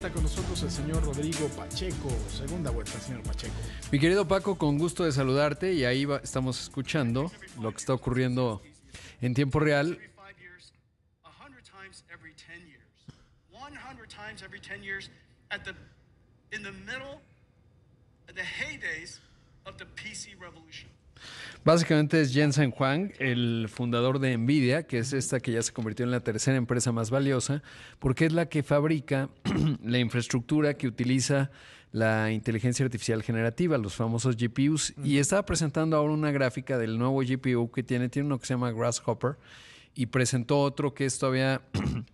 Está con nosotros el señor Rodrigo Pacheco, segunda vuelta, señor Pacheco. Mi querido Paco, con gusto de saludarte y ahí estamos escuchando lo que está ocurriendo en tiempo real. PC Básicamente es Jensen Huang, el fundador de Nvidia, que es esta que ya se convirtió en la tercera empresa más valiosa, porque es la que fabrica la infraestructura que utiliza la inteligencia artificial generativa, los famosos GPUs. Y estaba presentando ahora una gráfica del nuevo GPU que tiene, tiene uno que se llama Grasshopper, y presentó otro que es todavía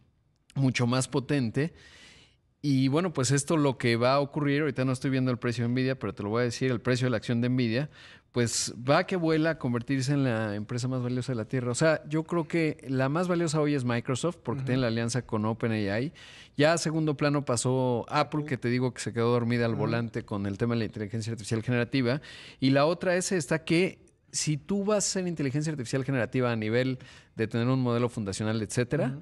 mucho más potente y bueno, pues esto lo que va a ocurrir, ahorita no estoy viendo el precio de Nvidia, pero te lo voy a decir, el precio de la acción de Nvidia, pues va a que vuela a convertirse en la empresa más valiosa de la Tierra. O sea, yo creo que la más valiosa hoy es Microsoft porque tiene la alianza con OpenAI. Ya a segundo plano pasó Apple, que te digo que se quedó dormida al ah. volante con el tema de la inteligencia artificial generativa. Y la otra es esta que si tú vas a inteligencia artificial generativa a nivel de tener un modelo fundacional, etcétera,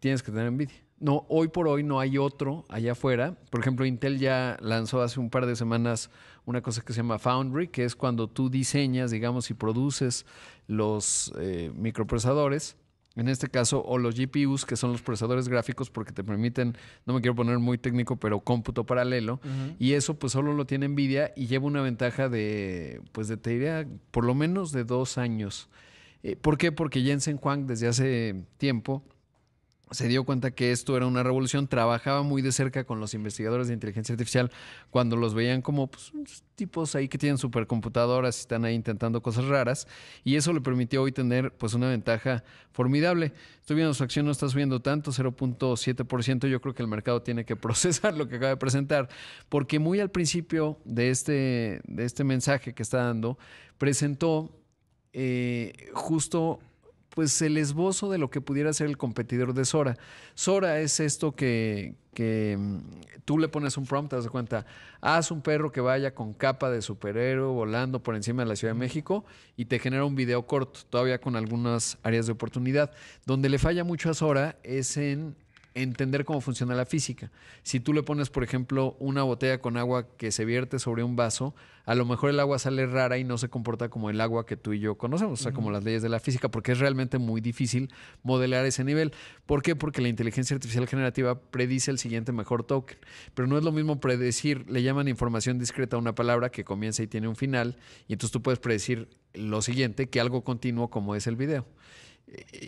tienes que tener NVIDIA. No, hoy por hoy no hay otro allá afuera. Por ejemplo, Intel ya lanzó hace un par de semanas una cosa que se llama Foundry, que es cuando tú diseñas, digamos, y produces los eh, microprocesadores. En este caso, o los GPUs, que son los procesadores gráficos, porque te permiten, no me quiero poner muy técnico, pero cómputo paralelo. Y eso, pues solo lo tiene Nvidia y lleva una ventaja de, pues de, te diría, por lo menos de dos años. Eh, ¿Por qué? Porque Jensen Huang, desde hace tiempo, se dio cuenta que esto era una revolución, trabajaba muy de cerca con los investigadores de inteligencia artificial cuando los veían como pues, tipos ahí que tienen supercomputadoras y están ahí intentando cosas raras y eso le permitió hoy tener pues una ventaja formidable. Estoy viendo su acción no está subiendo tanto, 0.7%, yo creo que el mercado tiene que procesar lo que acaba de presentar porque muy al principio de este, de este mensaje que está dando presentó eh, justo pues el esbozo de lo que pudiera ser el competidor de Sora. Sora es esto que, que mm, tú le pones un prompt, te das cuenta, haz un perro que vaya con capa de superhéroe volando por encima de la Ciudad de México y te genera un video corto, todavía con algunas áreas de oportunidad. Donde le falla mucho a Sora es en entender cómo funciona la física. Si tú le pones, por ejemplo, una botella con agua que se vierte sobre un vaso, a lo mejor el agua sale rara y no se comporta como el agua que tú y yo conocemos, o sea, como las leyes de la física, porque es realmente muy difícil modelar ese nivel. ¿Por qué? Porque la inteligencia artificial generativa predice el siguiente mejor token, pero no es lo mismo predecir, le llaman información discreta a una palabra que comienza y tiene un final, y entonces tú puedes predecir lo siguiente que algo continuo como es el video.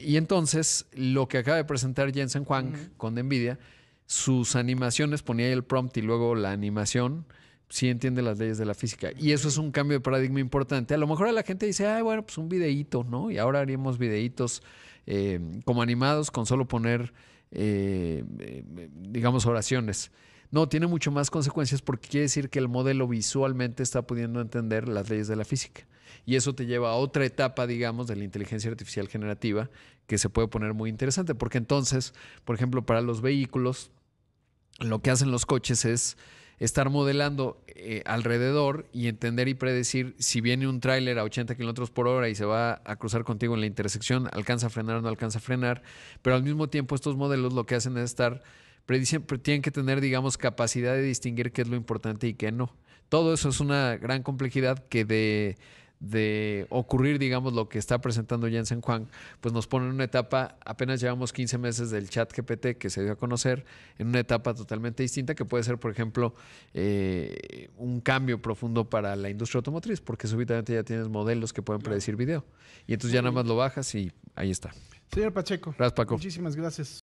Y entonces, lo que acaba de presentar Jensen Huang con con Nvidia, sus animaciones, ponía ahí el prompt y luego la animación, sí entiende las leyes de la física. Y eso es un cambio de paradigma importante. A lo mejor la gente dice, ay, bueno, pues un videíto, ¿no? Y ahora haríamos videitos eh, como animados con solo poner, eh, eh, digamos, oraciones. No, tiene mucho más consecuencias porque quiere decir que el modelo visualmente está pudiendo entender las leyes de la física. Y eso te lleva a otra etapa, digamos, de la inteligencia artificial generativa que se puede poner muy interesante, porque entonces, por ejemplo, para los vehículos, lo que hacen los coches es estar modelando eh, alrededor y entender y predecir si viene un tráiler a 80 kilómetros por hora y se va a cruzar contigo en la intersección, alcanza a frenar o no alcanza a frenar, pero al mismo tiempo estos modelos lo que hacen es estar pero tienen que tener, digamos, capacidad de distinguir qué es lo importante y qué no. Todo eso es una gran complejidad que de, ocurrir, digamos, lo que está presentando Jensen Juan, pues nos pone en una etapa, apenas llevamos 15 meses del chat GPT que se dio a conocer, en una etapa totalmente distinta que puede ser, por ejemplo, eh, un cambio profundo para la industria automotriz, porque súbitamente ya tienes modelos que pueden predecir video. Y entonces ya nada más lo bajas y ahí está. Señor Pacheco. Muchísimas gracias.